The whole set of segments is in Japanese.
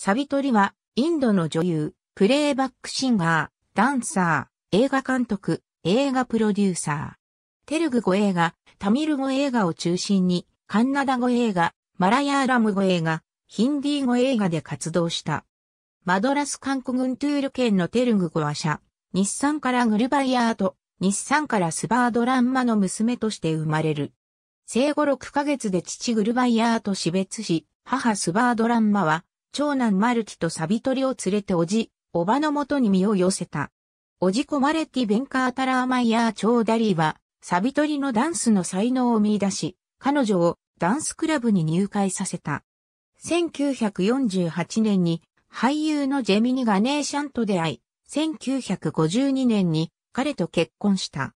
サビトリは、インドの女優、プレイバックシンガー、ダンサー、映画監督、映画プロデューサー。テルグ語映画、タミル語映画を中心に、カンナダ語映画、マラヤーラム語映画、ヒンディー語映画で活動した。マドラス韓国軍トゥール県のテルグ語話者、日産からグルバイヤーと、日産からスバードランマの娘として生まれる。生後6ヶ月で父グルバイヤーと死別し、母スバードランマは長男マルティとサビトリを連れておじ、おばのもとに身を寄せた。おじこマレティ・ベンカータラーマイヤー・チョーダリーは、サビトリのダンスの才能を見出し、彼女をダンスクラブに入会させた。1948年に俳優のジェミニ・ガネーシャンと出会い、1952年に彼と結婚した。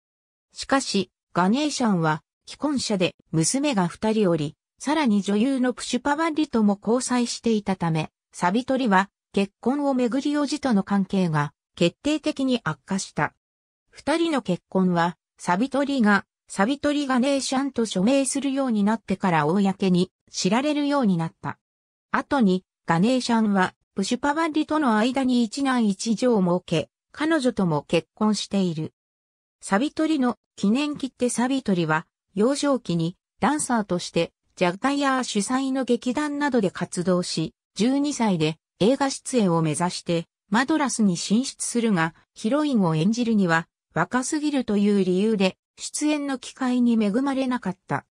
しかし、ガネーシャンは既婚者で娘が二人おり、さらに女優のプシュパワリとも交際していたため、サビトリは結婚をめぐりおじとの関係が決定的に悪化した。二人の結婚は、サビトリが、サビトリガネーシャンと署名するようになってから公に知られるようになった。後に、ガネーシャンは、プシュパワリとの間に一男一女を設け、彼女とも結婚している。サビトリの記念切手サビトリは、幼少期にダンサーとしてジャガイアー主催の劇団などで活動し、12歳で映画出演を目指してマドラスに進出するが、ヒロインを演じるには若すぎるという理由で出演の機会に恵まれなかった。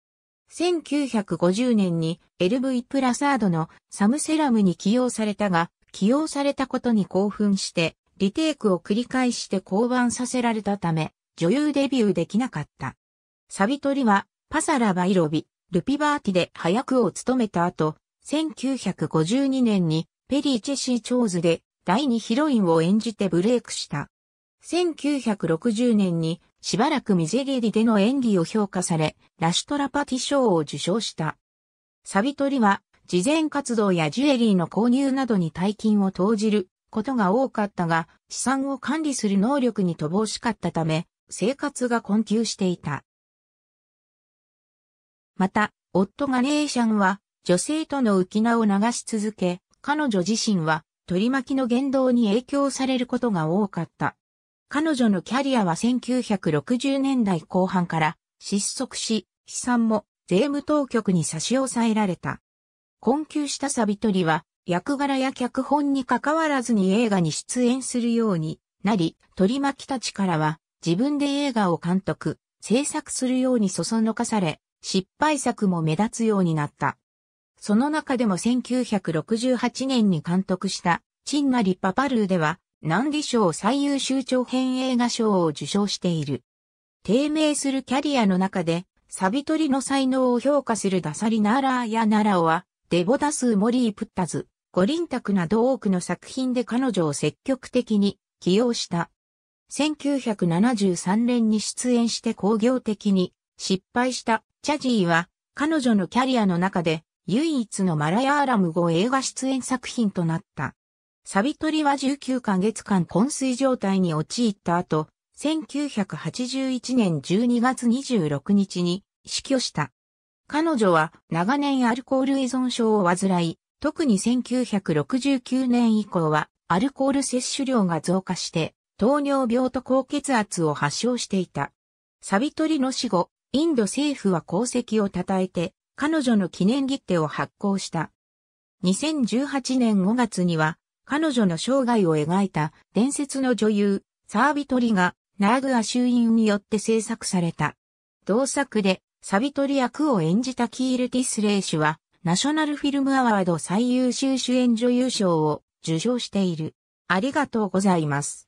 1950年に LV プラサードのサムセラムに起用されたが、起用されたことに興奮して、リテイクを繰り返して降板させられたため、女優デビューできなかった。サビ取りは、パサラバイロビ、ルピバーティで早くを務めた後、1952年にペリー・チェシー・チョーズで第2ヒロインを演じてブレイクした。1960年にしばらくミゼレリでの演技を評価され、ラシュトラパティ賞を受賞した。サビトリは、事前活動やジュエリーの購入などに大金を投じることが多かったが、資産を管理する能力に乏しかったため、生活が困窮していた。また、夫がネーシャンは女性との浮き名を流し続け、彼女自身は取り巻きの言動に影響されることが多かった。彼女のキャリアは1960年代後半から失速し、資産も税務当局に差し押さえられた。困窮したサビトリは役柄や脚本に関わらずに映画に出演するようになり、取り巻きたちからは自分で映画を監督、制作するようにそそのかされ、失敗作も目立つようになった。その中でも1968年に監督したチンナリ・パパルーでは、ナンディ賞最優秀長編映画賞を受賞している。低迷するキャリアの中で、サビ取りの才能を評価するダサリナーラーやナラオは、デボダスモリー・プッタズ、ゴリンタクなど多くの作品で彼女を積極的に起用した。1973年に出演して工業的に失敗したチャジーは彼女のキャリアの中で唯一のマラヤーラム語映画出演作品となった。サビトリは19ヶ月間昏睡状態に陥った後、1981年12月26日に死去した。彼女は長年アルコール依存症を患い、特に1969年以降はアルコール摂取量が増加して糖尿病と高血圧を発症していた。サビトリの死後、インド政府は功績を称えて、彼女の記念切手を発行した。2018年5月には、彼女の生涯を描いた伝説の女優、サービトリが、ナーグア衆院によって制作された。同作で、サビトリ役を演じたキール・ティスレイ氏は、ナショナルフィルムアワード最優秀主演女優賞を受賞している。ありがとうございます。